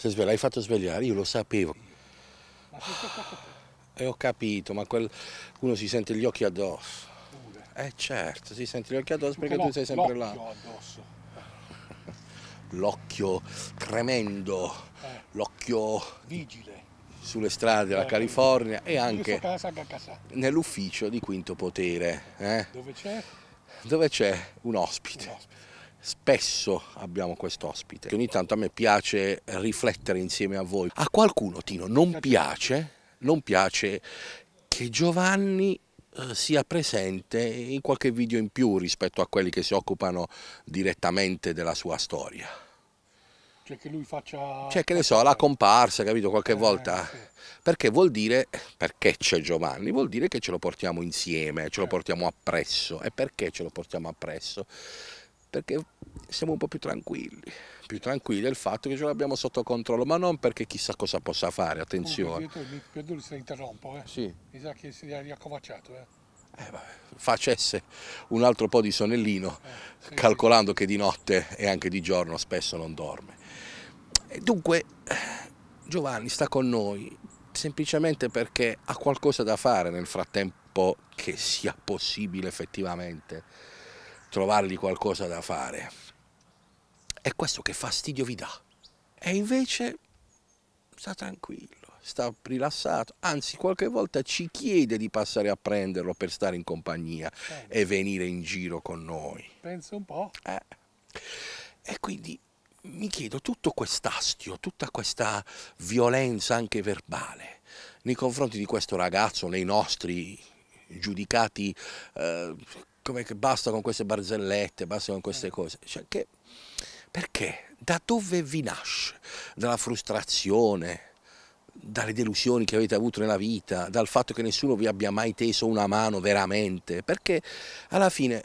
Si è svegliato, fatto svegliare, io lo sapevo. E ho capito, ma quel... uno si sente gli occhi addosso. Pure. Eh certo, si sente gli occhi addosso perché tu sei sempre là. addosso. L'occhio tremendo, eh. l'occhio vigile sulle strade della eh, California e anche nell'ufficio di Quinto Potere. Eh. Dove c'è? Dove c'è un ospite. Un ospite Spesso abbiamo quest'ospite che ogni tanto a me piace riflettere insieme a voi. A qualcuno, Tino, non piace, non piace che Giovanni eh, sia presente in qualche video in più rispetto a quelli che si occupano direttamente della sua storia. Cioè che lui faccia... Cioè che ne so, la comparsa, capito, qualche eh, volta. Sì. Perché vuol dire, perché c'è Giovanni, vuol dire che ce lo portiamo insieme, ce lo eh. portiamo appresso. E perché ce lo portiamo appresso? perché siamo un po' più tranquilli, più tranquilli del fatto che ce l'abbiamo sotto controllo, ma non perché chissà cosa possa fare, attenzione. Comunque, perdoni se interrompo, eh. sì. mi sa che si è riaccovacciato. Eh. Eh, facesse un altro po' di sonnellino, eh, sì, calcolando sì. che di notte e anche di giorno spesso non dorme. Dunque Giovanni sta con noi semplicemente perché ha qualcosa da fare nel frattempo che sia possibile effettivamente trovargli qualcosa da fare. È questo che fastidio vi dà. E invece sta tranquillo, sta rilassato, anzi qualche volta ci chiede di passare a prenderlo per stare in compagnia Penso. e venire in giro con noi. Penso un po'. Eh. E quindi mi chiedo tutto quest'astio, tutta questa violenza anche verbale nei confronti di questo ragazzo, nei nostri giudicati eh, come che basta con queste barzellette, basta con queste eh. cose. Cioè che, perché? Da dove vi nasce? Dalla frustrazione, dalle delusioni che avete avuto nella vita, dal fatto che nessuno vi abbia mai teso una mano veramente, perché alla fine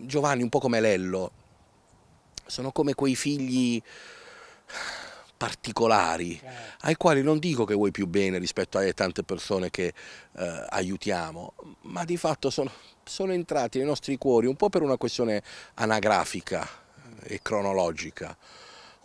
Giovanni, un po' come Lello, sono come quei figli particolari eh. ai quali non dico che vuoi più bene rispetto alle tante persone che eh, aiutiamo, ma di fatto sono, sono entrati nei nostri cuori un po' per una questione anagrafica e cronologica,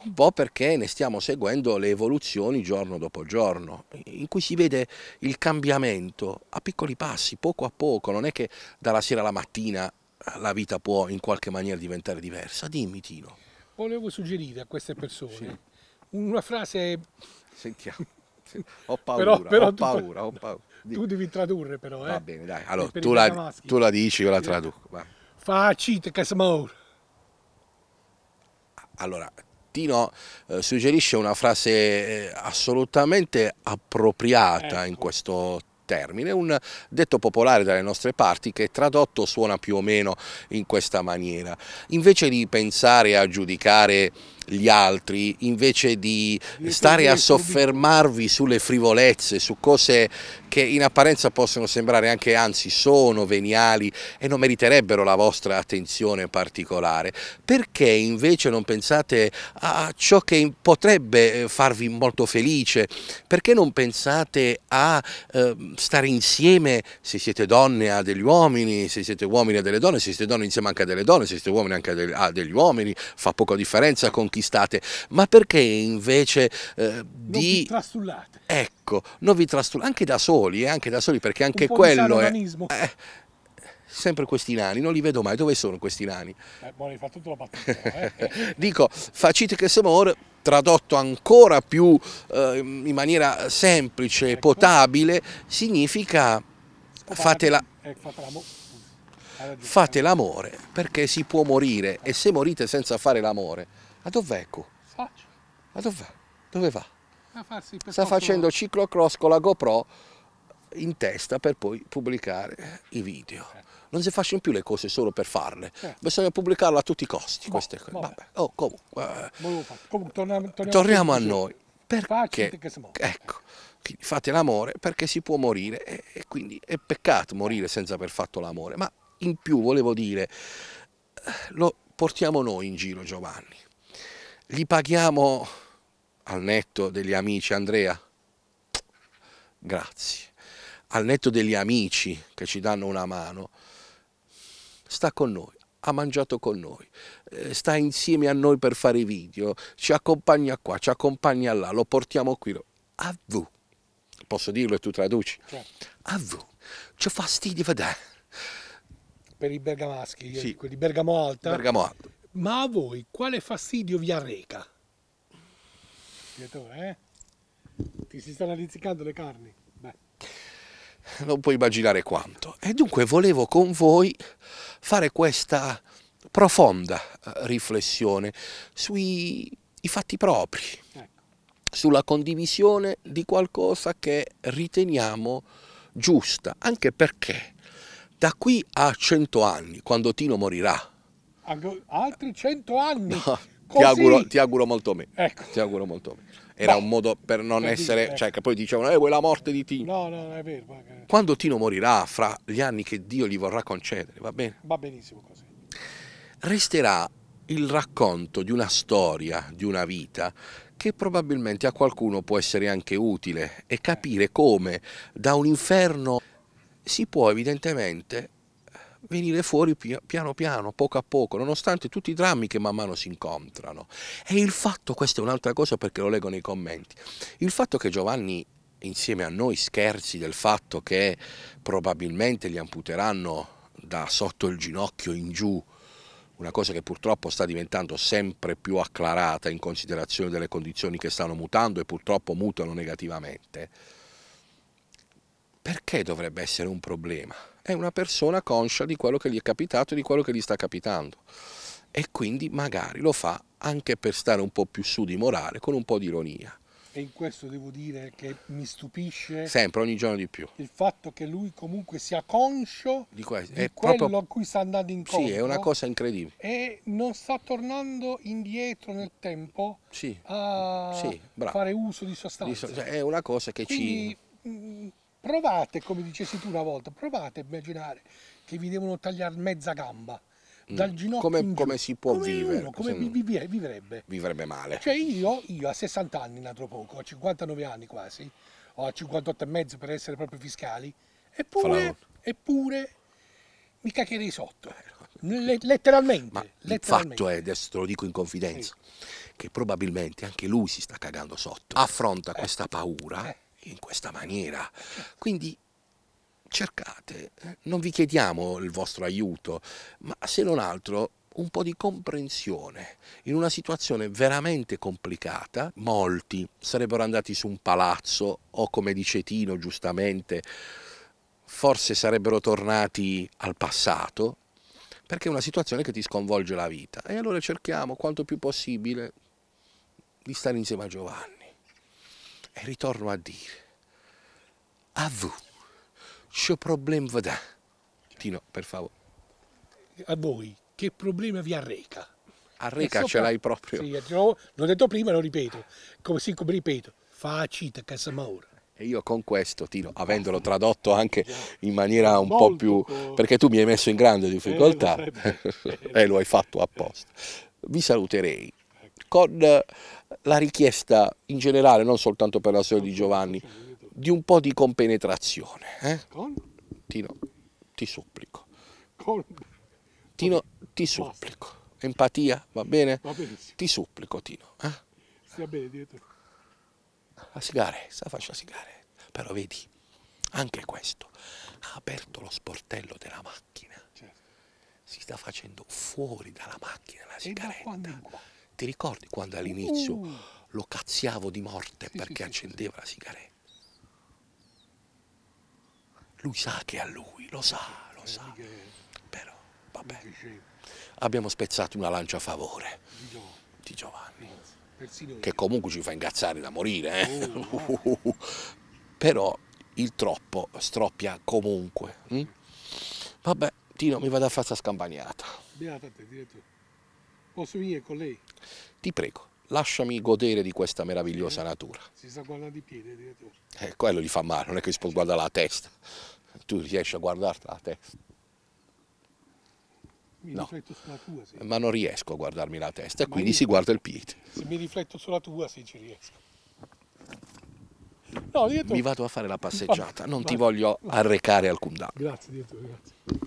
un po' perché ne stiamo seguendo le evoluzioni giorno dopo giorno, in cui si vede il cambiamento a piccoli passi, poco a poco, non è che dalla sera alla mattina la vita può in qualche maniera diventare diversa. Dimmi Tino. Volevo suggerire a queste persone sì. una frase... Sentiamo ho paura, però, però ho, paura tu, ho paura. Tu devi tradurre però, eh. Va bene, dai. Allora, tu la, tu la, dici, io la traduco. Va. Facite casmore. Allora, Tino eh, suggerisce una frase eh, assolutamente appropriata ecco. in questo termine, un detto popolare dalle nostre parti che tradotto suona più o meno in questa maniera. Invece di pensare a giudicare gli altri invece di stare a soffermarvi sulle frivolezze, su cose che in apparenza possono sembrare anche anzi sono veniali e non meriterebbero la vostra attenzione particolare. Perché invece non pensate a ciò che potrebbe eh, farvi molto felice? Perché non pensate a ehm, stare insieme, se siete donne a degli uomini, se siete uomini a delle donne, se siete donne insieme anche a delle donne, se siete uomini anche a degli uomini, fa poca differenza con conquistate, ma perché invece eh, di... trastullate. Ecco, non vi trastullate, anche da soli, eh, anche da soli, perché anche quello è... Eh, sempre questi nani, non li vedo mai, dove sono questi nani? Eh, buone, fa tutta la battuta, eh. Dico, facite che semor, tradotto ancora più eh, in maniera semplice, ecco. potabile, significa Scopate, fatela... Eh, fate l'amore, perché si può morire e se morite senza fare l'amore a dov'è ecco? Faccio. A dov'è? Dove va? Sta facendo ciclocross con la GoPro in testa per poi pubblicare i video. Certo. Non si facciano più le cose solo per farle, eh. bisogna pubblicarle a tutti i costi. Boh, queste cose. Boh. Vabbè. Oh, comunque, eh, comunque torniamo, torniamo, torniamo a noi. Perché, ecco, fate l'amore perché si può morire e, e quindi è peccato morire senza aver fatto l'amore. Ma in più volevo dire, eh, lo portiamo noi in giro Giovanni li paghiamo al netto degli amici, Andrea? Grazie. Al netto degli amici che ci danno una mano, sta con noi, ha mangiato con noi, eh, sta insieme a noi per fare video, ci accompagna qua, ci accompagna là, lo portiamo qui. A voi, posso dirlo e tu traduci? Certo. A voi, ci fastidio vedere. Per i bergamaschi, sì. quelli di Bergamo Alta. Bergamo Alta. Ma a voi quale fastidio vi arreca? Pietro, eh? Ti si stanno lizzicando le carni. Beh. Non puoi immaginare quanto. E dunque volevo con voi fare questa profonda eh, riflessione sui fatti propri, ecco. sulla condivisione di qualcosa che riteniamo giusta, anche perché da qui a cento anni, quando Tino morirà, altri cento anni. No, ti, auguro, ti, auguro, molto me. Ecco. Ti auguro molto me. Era bah, un modo per non per essere, dire, ecco. Cioè, che poi dicevano, eh, vuoi la morte di Tino? No, no, è vero. Perché... Quando Tino morirà, fra gli anni che Dio gli vorrà concedere, va bene? Va benissimo così. Resterà il racconto di una storia, di una vita che probabilmente a qualcuno può essere anche utile e capire eh. come da un inferno si può evidentemente venire fuori piano piano, poco a poco, nonostante tutti i drammi che man mano si incontrano. E il fatto, questa è un'altra cosa perché lo leggo nei commenti, il fatto che Giovanni insieme a noi scherzi del fatto che probabilmente gli amputeranno da sotto il ginocchio in giù una cosa che purtroppo sta diventando sempre più acclarata in considerazione delle condizioni che stanno mutando e purtroppo mutano negativamente, perché dovrebbe essere un problema? è una persona conscia di quello che gli è capitato e di quello che gli sta capitando e quindi magari lo fa anche per stare un po' più su di morale, con un po' di ironia. E in questo devo dire che mi stupisce sempre, ogni giorno di più. Il fatto che lui comunque sia conscio di, questo. di è quello proprio... a cui sta andando incontro. Sì, è una cosa incredibile. E non sta tornando indietro nel tempo sì. a sì, fare uso di sostanze. Di so... cioè, è una cosa che Quindi... ci Provate, come dicessi tu una volta, provate a immaginare che vi devono tagliare mezza gamba mm. dal ginocchio come, come si può come vivere uno, come vi, vi, vivrebbe vivrebbe male cioè io, io a 60 anni nato poco a 59 anni quasi o a 58 e mezzo per essere proprio fiscali eppure, eppure mi caccherei sotto eh, Le, letteralmente, letteralmente. il fatto è adesso te lo dico in confidenza sì. che probabilmente anche lui si sta cagando sotto affronta eh. questa paura eh in questa maniera. Quindi cercate, eh, non vi chiediamo il vostro aiuto, ma se non altro un po' di comprensione. In una situazione veramente complicata, molti sarebbero andati su un palazzo o, come dice Tino giustamente, forse sarebbero tornati al passato, perché è una situazione che ti sconvolge la vita. E allora cerchiamo quanto più possibile di stare insieme a Giovanni. E ritorno a dire, a voi, c'è problema vedà. Tino, per favore. A voi, che problema vi arreca? Arreca sopra... ce l'hai proprio. Sì, l'ho detto prima, lo ripeto. Come, si come ripeto, facita casamaura. E io con questo, Tino, avendolo tradotto anche in maniera un Molto. po' più... perché tu mi hai messo in grande difficoltà eh, e eh, lo hai fatto apposta. Vi saluterei con eh, la richiesta in generale, non soltanto per la storia di Giovanni, di un po' di compenetrazione. Eh? Tino, ti supplico. Tino, ti supplico. Empatia, va bene? Ti supplico, Tino. Eh? Stia bene, direttore. La sigare, sta faccia la sigare. Però vedi, anche questo ha aperto lo sportello della macchina. Certo. Si sta facendo fuori dalla macchina la sigaretta. Ti ricordi quando all'inizio uh. lo cazziavo di morte perché accendeva la sigaretta? Lui sa che è a lui, lo sa, lo eh, sa. Però, vabbè. Abbiamo spezzato una lancia a favore di Giovanni, che comunque ci fa ingazzare da morire. Eh? Oh, Però il troppo stroppia comunque. Hm? Vabbè, Tino, mi vado a fare questa scampagnata. Beata te, direttore. Posso venire con lei? Ti prego, lasciami godere di questa meravigliosa eh, natura. Si sta guardando i piedi addirittura. Eh, quello gli fa male, non è che si può guardare la testa. Tu riesci a guardarti la testa. Mi no. rifletto sulla tua, sì. Ma non riesco a guardarmi la testa, e quindi io... si guarda il piede. Se mi rifletto sulla tua, sì, ci riesco. No, dietro... Mi vado a fare la passeggiata, non ti voglio arrecare alcun danno. Grazie, dietro, grazie.